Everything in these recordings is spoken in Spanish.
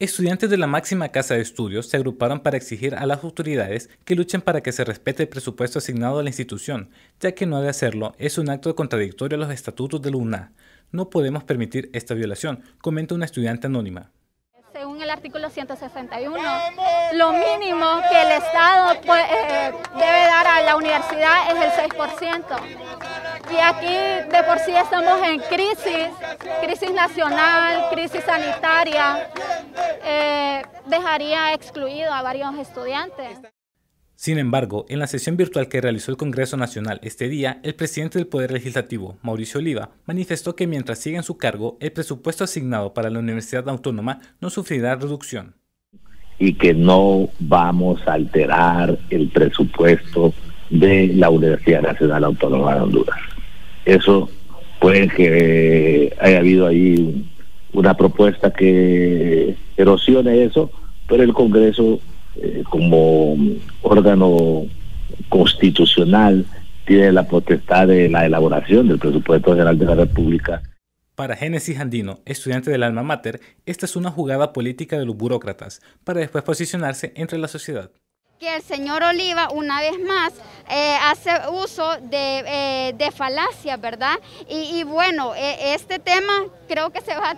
Estudiantes de la máxima casa de estudios se agruparon para exigir a las autoridades que luchen para que se respete el presupuesto asignado a la institución, ya que no de hacerlo es un acto contradictorio a los estatutos de la UNA. No podemos permitir esta violación, comenta una estudiante anónima. Según el artículo 161, lo mínimo que el Estado eh, debe la universidad es el 6%. Y aquí de por sí estamos en crisis, crisis nacional, crisis sanitaria, eh, dejaría excluido a varios estudiantes. Sin embargo, en la sesión virtual que realizó el Congreso Nacional este día, el presidente del Poder Legislativo, Mauricio Oliva, manifestó que mientras siga en su cargo, el presupuesto asignado para la Universidad Autónoma no sufrirá reducción. Y que no vamos a alterar el presupuesto de la Universidad Nacional Autónoma de Honduras. Eso puede que haya habido ahí una propuesta que erosione eso, pero el Congreso eh, como órgano constitucional tiene la potestad de la elaboración del presupuesto general de la República. Para Génesis Andino, estudiante del alma mater, esta es una jugada política de los burócratas para después posicionarse entre la sociedad. Que el señor Oliva, una vez más, eh, hace uso de, eh, de falacias, ¿verdad? Y, bueno, e, este tema creo que se va a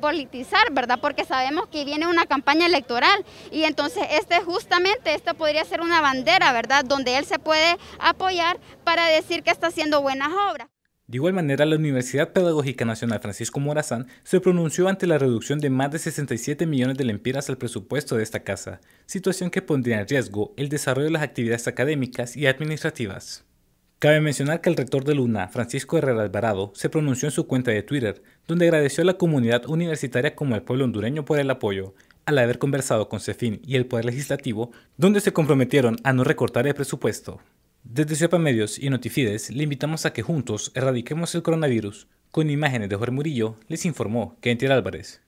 politizar, ¿verdad? Porque sabemos que viene una campaña electoral y entonces este justamente, esta podría ser una bandera, ¿verdad? Donde él se puede apoyar para decir que está haciendo buenas obras. De igual manera, la Universidad Pedagógica Nacional Francisco Morazán se pronunció ante la reducción de más de 67 millones de lempiras al presupuesto de esta casa, situación que pondría en riesgo el desarrollo de las actividades académicas y administrativas. Cabe mencionar que el rector de Luna, Francisco Herrera Alvarado, se pronunció en su cuenta de Twitter, donde agradeció a la comunidad universitaria como al pueblo hondureño por el apoyo, al haber conversado con CEFIN y el Poder Legislativo, donde se comprometieron a no recortar el presupuesto. Desde Cepa Medios y Notifides le invitamos a que juntos erradiquemos el coronavirus. Con imágenes de Jorge Murillo, les informó Kentier Álvarez.